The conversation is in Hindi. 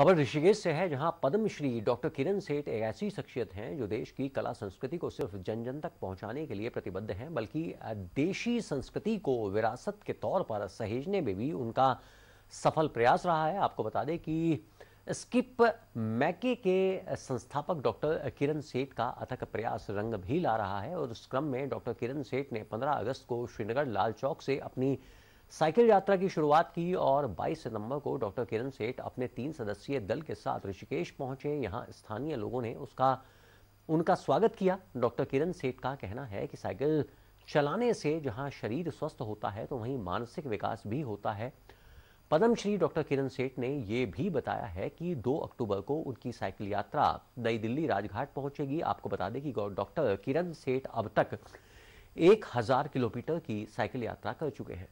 खबर ऋषिकेश से है जहां पद्मश्री डॉक्टर किरण सेठ एक ऐसी शख्सियत हैं जो देश की कला संस्कृति को सिर्फ जन जन तक पहुंचाने के लिए प्रतिबद्ध हैं बल्कि देशी संस्कृति को विरासत के तौर पर सहेजने में भी उनका सफल प्रयास रहा है आपको बता दें कि स्किप मैके के संस्थापक डॉक्टर किरण सेठ का अथक प्रयास रंग भी ला रहा है और उस क्रम में डॉक्टर किरण सेठ ने 15 अगस्त को श्रीनगर लाल चौक से अपनी साइकिल यात्रा की शुरुआत की और 22 सितंबर को डॉक्टर किरण सेठ अपने तीन सदस्यीय दल के साथ ऋषिकेश पहुंचे यहां स्थानीय लोगों ने उसका उनका स्वागत किया डॉक्टर किरण सेठ का कहना है कि साइकिल चलाने से जहां शरीर स्वस्थ होता है तो वहीं मानसिक विकास भी होता है पद्मश्री डॉक्टर किरण सेठ ने ये भी बताया है कि 2 अक्टूबर को उनकी साइकिल यात्रा नई दिल्ली राजघाट पहुंचेगी आपको बता दें कि डॉक्टर किरण सेठ अब तक एक हजार किलोमीटर की साइकिल यात्रा कर चुके हैं